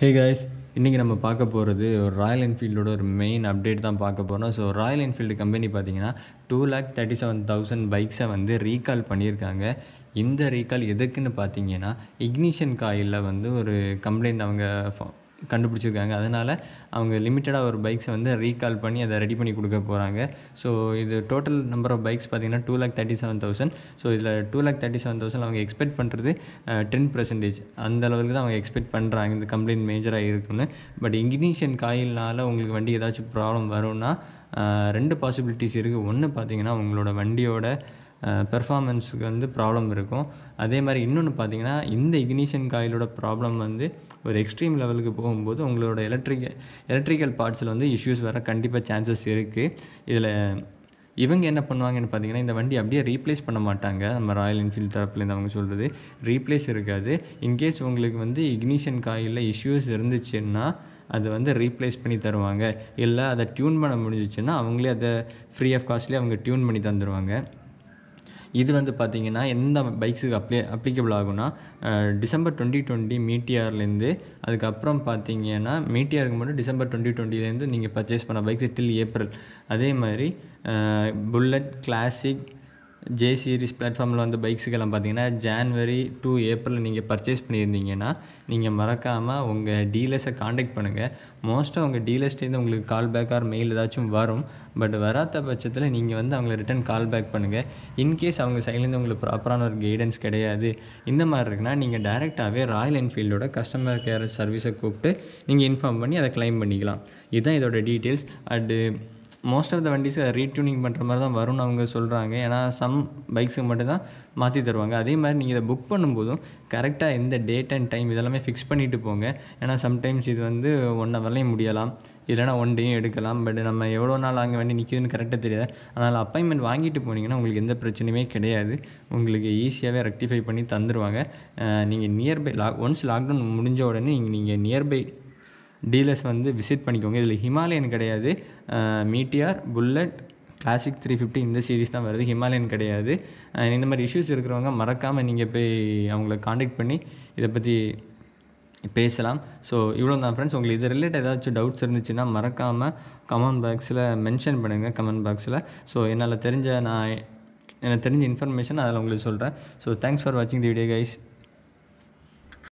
hey guys இன்றைக்கி நம்ம பார்க்க போகிறது ஒரு ராயல் என்ஃபீல்டோட ஒரு மெயின் அப்டேட் தான் பார்க்க போகிறோம் ஸோ ராயல் என்ஃபீல்டு கம்பெனி பார்த்திங்கன்னா two lakh thirty seven thousand பைக்ஸை வந்து ரீகால் பண்ணியிருக்காங்க இந்த ரீகால் எதுக்குன்னு பார்த்தீங்கன்னா இக்னிஷன் காயிலில் வந்து ஒரு கம்ப்ளைண்ட் அவங்க கண்டுபிடிச்சிருக்காங்க அதனால் அவங்க லிமிட்டடாக ஒரு பைக்ஸை வந்து ரீகால் பண்ணி அதை ரெடி பண்ணி கொடுக்க போகிறாங்க ஸோ இது டோட்டல் நம்பர் ஆஃப் பைக்ஸ் பார்த்திங்கன்னா two lakh thirty seven thousand so இதில் two lakh thirty seven thousand அவங்க எக்ஸ்பெக்ட் பண்ணுறது டென் பர்சன்டேஜ் அந்த அளவுக்கு தான் அவங்க எக்ஸ்பெக்ட் பண்ணுறாங்க இந்த கம்ப்ளைண்ட் மேஜராக இருக்குன்னு பட் இக்னிஷியன் காயில்னால் உங்களுக்கு வண்டி ஏதாச்சும் ப்ராப்ளம் வரும்னா ரெண்டு பாசிபிலிட்டிஸ் இருக்குது ஒன்று பார்த்திங்கன்னா உங்களோட வண்டியோட பெர்ஃபார்மன்ஸுக்கு வந்து ப்ராப்ளம் இருக்கும் அதே மாதிரி இன்னொன்று பார்த்தீங்கன்னா இந்த இக்னிஷன் காயிலோட ப்ராப்ளம் வந்து ஒரு எக்ஸ்ட்ரீம் லெவலுக்கு போகும்போது உங்களோட எலக்ட்ரிக்கல் எலக்ட்ரிக்கல் பார்ட்ஸில் வந்து இஷ்யூஸ் வர கண்டிப்பாக சான்சஸ் இருக்குது இதில் இவங்க என்ன பண்ணுவாங்கன்னு பார்த்தீங்கன்னா இந்த வண்டி அப்படியே ரீப்ளேஸ் பண்ண மாட்டாங்க நம்ம ராயல் என்ஃபீல்டு தரப்புலேருந்து அவங்க சொல்கிறது ரீப்ளேஸ் இருக்காது இன்கேஸ் உங்களுக்கு வந்து இக்னிஷன் காயிலில் இஷ்யூஸ் இருந்துச்சுன்னா அதை வந்து ரீப்ளேஸ் பண்ணி தருவாங்க இல்லை அதை டியூன் பண்ண முடிஞ்சிச்சுன்னா அவங்களே அதை ஃப்ரீ ஆஃப் காஸ்ட்லேயே அவங்க டியூன் பண்ணி தந்துடுவாங்க இது வந்து பார்த்திங்கன்னா எந்த பைக்ஸுக்கு அப்ளே அப்ளிகபிள் ஆகும்னா டிசம்பர் டுவெண்ட்டி டுவெண்ட்டி மீட்டியார்லேருந்து அதுக்கப்புறம் பார்த்திங்கன்னா மீட்டியாருக்கு மட்டும் டிசம்பர் டுவெண்ட்டி டுவெண்ட்டிலேருந்து நீங்கள் பர்ச்சேஸ் பண்ண பைக்ஸ் டில் ஏப்ரல் அதே மாதிரி புல்லட் கிளாசிக் ஜே சீரிஸ் பிளாட்ஃபார்மில் வந்து பைக்ஸுக்கெல்லாம் பார்த்தீங்கன்னா ஜான்வரி டூ ஏப்ரல் நீங்கள் பர்ச்சேஸ் பண்ணியிருந்தீங்கன்னா நீங்கள் மறக்காமல் உங்கள் டீலர்ஸை காண்டாக்ட் பண்ணுங்கள் மோஸ்ட்டாக உங்கள் டீலர்ஸ்டேருந்து உங்களுக்கு கால் பேக் ஆர் மெயில் ஏதாச்சும் வரும் பட் வராத பட்சத்தில் நீங்கள் வந்து அவங்கள ரிட்டன் கால் பேக் பண்ணுங்கள் இன்கேஸ் அவங்க சைட்லேருந்து உங்களுக்கு ப்ராப்பரான ஒரு கைடன்ஸ் கிடையாது இந்த மாதிரி இருக்குன்னா நீங்கள் டைரெக்டாகவே ராயல் என்ஃபீல்டோட கஸ்டமர் கேர் சர்வீஸை கூப்பிட்டு நீங்கள் இன்ஃபார்ம் பண்ணி அதை கிளைம் பண்ணிக்கலாம் இதுதான் இதோட details and most of the வண்டிஸை ரீட்யூனிங் பண்ணுற மாதிரி தான் வரும்னு அவங்க சொல்கிறாங்க ஏன்னா சம் பைக்ஸுக்கு மட்டும்தான் மாற்றி தருவாங்க அதே மாதிரி நீங்கள் இதை புக் பண்ணும்போதும் கரெக்டாக எந்த டேட் அண்ட் டைம் இதெல்லாமே ஃபிக்ஸ் பண்ணிவிட்டு போங்க ஏன்னா சம்டைம்ஸ் இது வந்து ஒன் ஹவர்லேயும் முடியலாம் இல்லைனா ஒன் டேயும் எடுக்கலாம் பட் நம்ம எவ்வளோ நாள் அங்கே வண்டி நிற்கிதுன்னு கரெக்டாக தெரியாது அதனால் அப்பாயின்மெண்ட் வாங்கிட்டு போனீங்கன்னா உங்களுக்கு எந்த பிரச்சனையுமே கிடையாது உங்களுக்கு ஈஸியாகவே ரெக்டிஃபை பண்ணி தந்துடுவாங்க நீங்கள் நியர்பை லாக் ஒன்ஸ் லாக்டவுன் முடிஞ்ச உடனே நீங்கள் நீங்கள் நியர்பை டீலர்ஸ் வந்து விசிட் பண்ணிக்கோங்க இதில் ஹிமாலயன் கிடையாது Meteor bullet classic three fifty இந்த சீரிஸ் தான் வருது ஹிமாலயன் கிடையாது இந்த மாதிரி இஷ்யூஸ் இருக்கிறவங்க மறக்காமல் நீங்கள் போய் அவங்கள காண்டக்ட் பண்ணி இதை பற்றி பேசலாம் ஸோ இவ்வளோ தான் ஃப்ரெண்ட்ஸ் உங்களுக்கு இது ரிலேட்டட் ஏதாச்சும் டவுட்ஸ் இருந்துச்சுன்னா மறக்காமல் கமெண்ட் பாக்ஸில் மென்ஷன் பண்ணுங்கள் கமெண்ட் பாக்ஸில் ஸோ என்னால் தெரிஞ்ச நான் எனக்கு தெரிஞ்ச இன்ஃபர்மேஷன் அதில் உங்களுக்கு சொல்கிறேன் ஸோ தேங்க்ஸ் ஃபார் வாட்சிங் தி வீடியோ கைஸ்